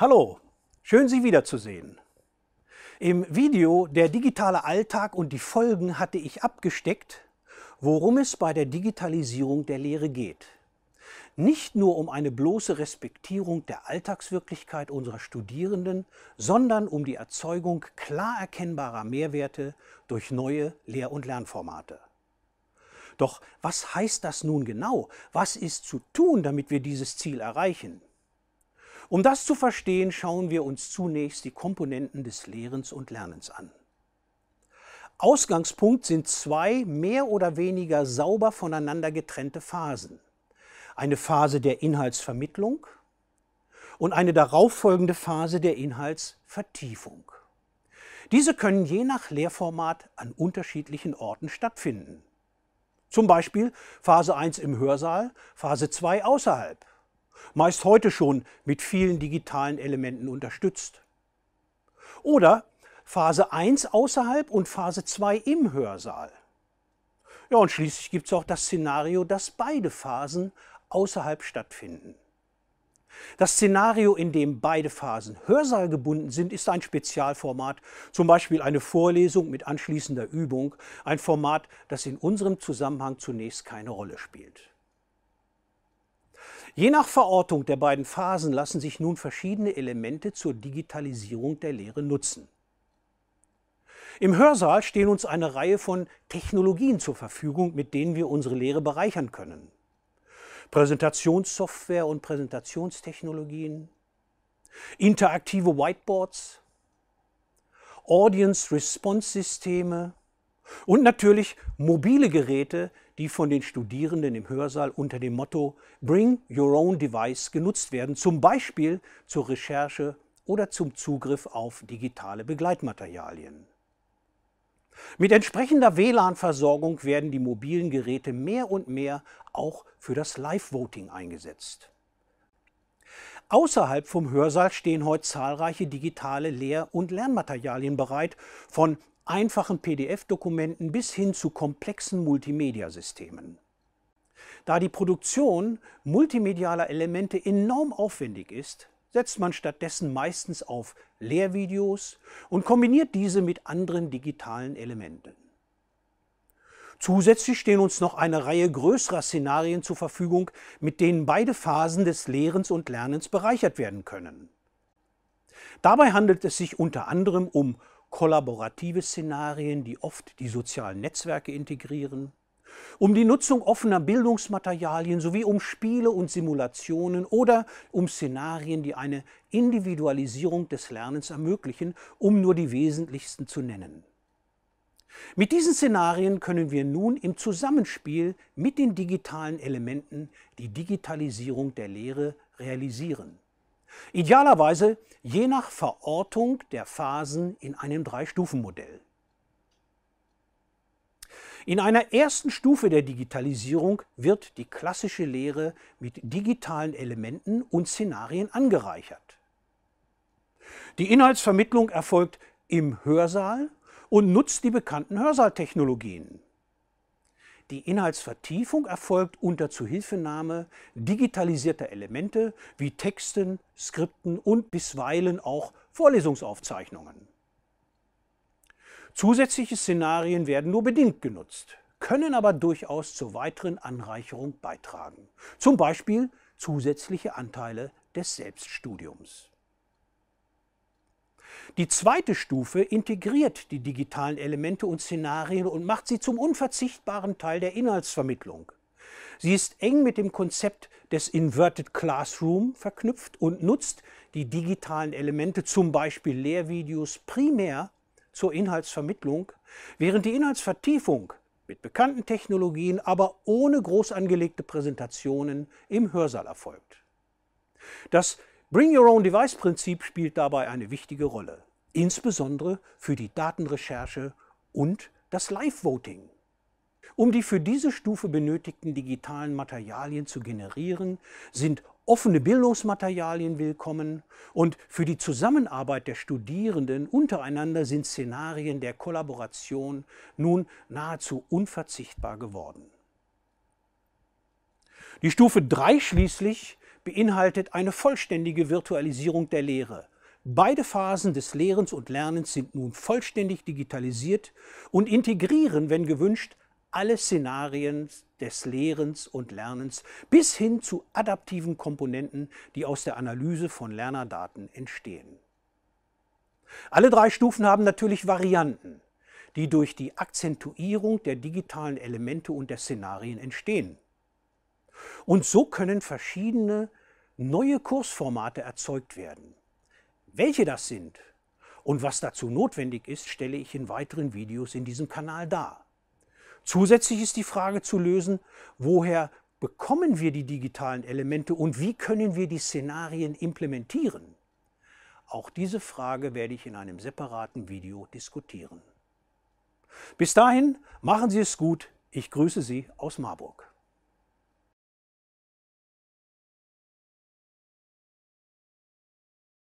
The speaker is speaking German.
Hallo, schön Sie wiederzusehen. Im Video Der digitale Alltag und die Folgen hatte ich abgesteckt, worum es bei der Digitalisierung der Lehre geht. Nicht nur um eine bloße Respektierung der Alltagswirklichkeit unserer Studierenden, sondern um die Erzeugung klar erkennbarer Mehrwerte durch neue Lehr- und Lernformate. Doch was heißt das nun genau? Was ist zu tun, damit wir dieses Ziel erreichen? Um das zu verstehen, schauen wir uns zunächst die Komponenten des Lehrens und Lernens an. Ausgangspunkt sind zwei mehr oder weniger sauber voneinander getrennte Phasen. Eine Phase der Inhaltsvermittlung und eine darauffolgende Phase der Inhaltsvertiefung. Diese können je nach Lehrformat an unterschiedlichen Orten stattfinden. Zum Beispiel Phase 1 im Hörsaal, Phase 2 außerhalb meist heute schon mit vielen digitalen Elementen unterstützt. Oder Phase 1 außerhalb und Phase 2 im Hörsaal. Ja, und schließlich gibt es auch das Szenario, dass beide Phasen außerhalb stattfinden. Das Szenario, in dem beide Phasen Hörsaalgebunden sind, ist ein Spezialformat, zum Beispiel eine Vorlesung mit anschließender Übung, ein Format, das in unserem Zusammenhang zunächst keine Rolle spielt. Je nach Verortung der beiden Phasen lassen sich nun verschiedene Elemente zur Digitalisierung der Lehre nutzen. Im Hörsaal stehen uns eine Reihe von Technologien zur Verfügung, mit denen wir unsere Lehre bereichern können. Präsentationssoftware und Präsentationstechnologien, interaktive Whiteboards, Audience-Response-Systeme und natürlich mobile Geräte, die von den Studierenden im Hörsaal unter dem Motto Bring Your Own Device genutzt werden, zum Beispiel zur Recherche oder zum Zugriff auf digitale Begleitmaterialien. Mit entsprechender WLAN-Versorgung werden die mobilen Geräte mehr und mehr auch für das Live-Voting eingesetzt. Außerhalb vom Hörsaal stehen heute zahlreiche digitale Lehr- und Lernmaterialien bereit, von einfachen PDF-Dokumenten bis hin zu komplexen Multimedia-Systemen. Da die Produktion multimedialer Elemente enorm aufwendig ist, setzt man stattdessen meistens auf Lehrvideos und kombiniert diese mit anderen digitalen Elementen. Zusätzlich stehen uns noch eine Reihe größerer Szenarien zur Verfügung, mit denen beide Phasen des Lehrens und Lernens bereichert werden können. Dabei handelt es sich unter anderem um kollaborative Szenarien, die oft die sozialen Netzwerke integrieren, um die Nutzung offener Bildungsmaterialien sowie um Spiele und Simulationen oder um Szenarien, die eine Individualisierung des Lernens ermöglichen, um nur die wesentlichsten zu nennen. Mit diesen Szenarien können wir nun im Zusammenspiel mit den digitalen Elementen die Digitalisierung der Lehre realisieren. Idealerweise je nach Verortung der Phasen in einem Drei-Stufen-Modell. In einer ersten Stufe der Digitalisierung wird die klassische Lehre mit digitalen Elementen und Szenarien angereichert. Die Inhaltsvermittlung erfolgt im Hörsaal und nutzt die bekannten Hörsaaltechnologien. Die Inhaltsvertiefung erfolgt unter Zuhilfenahme digitalisierter Elemente wie Texten, Skripten und bisweilen auch Vorlesungsaufzeichnungen. Zusätzliche Szenarien werden nur bedingt genutzt, können aber durchaus zur weiteren Anreicherung beitragen, zum Beispiel zusätzliche Anteile des Selbststudiums. Die zweite Stufe integriert die digitalen Elemente und Szenarien und macht sie zum unverzichtbaren Teil der Inhaltsvermittlung. Sie ist eng mit dem Konzept des Inverted Classroom verknüpft und nutzt die digitalen Elemente, zum Beispiel Lehrvideos, primär zur Inhaltsvermittlung, während die Inhaltsvertiefung mit bekannten Technologien, aber ohne groß angelegte Präsentationen im Hörsaal erfolgt. Das Bring Your Own Device Prinzip spielt dabei eine wichtige Rolle, insbesondere für die Datenrecherche und das Live-Voting. Um die für diese Stufe benötigten digitalen Materialien zu generieren, sind offene Bildungsmaterialien willkommen und für die Zusammenarbeit der Studierenden untereinander sind Szenarien der Kollaboration nun nahezu unverzichtbar geworden. Die Stufe 3 schließlich beinhaltet eine vollständige Virtualisierung der Lehre. Beide Phasen des Lehrens und Lernens sind nun vollständig digitalisiert und integrieren, wenn gewünscht, alle Szenarien des Lehrens und Lernens bis hin zu adaptiven Komponenten, die aus der Analyse von Lernerdaten entstehen. Alle drei Stufen haben natürlich Varianten, die durch die Akzentuierung der digitalen Elemente und der Szenarien entstehen. Und so können verschiedene neue Kursformate erzeugt werden. Welche das sind und was dazu notwendig ist, stelle ich in weiteren Videos in diesem Kanal dar. Zusätzlich ist die Frage zu lösen, woher bekommen wir die digitalen Elemente und wie können wir die Szenarien implementieren? Auch diese Frage werde ich in einem separaten Video diskutieren. Bis dahin, machen Sie es gut. Ich grüße Sie aus Marburg.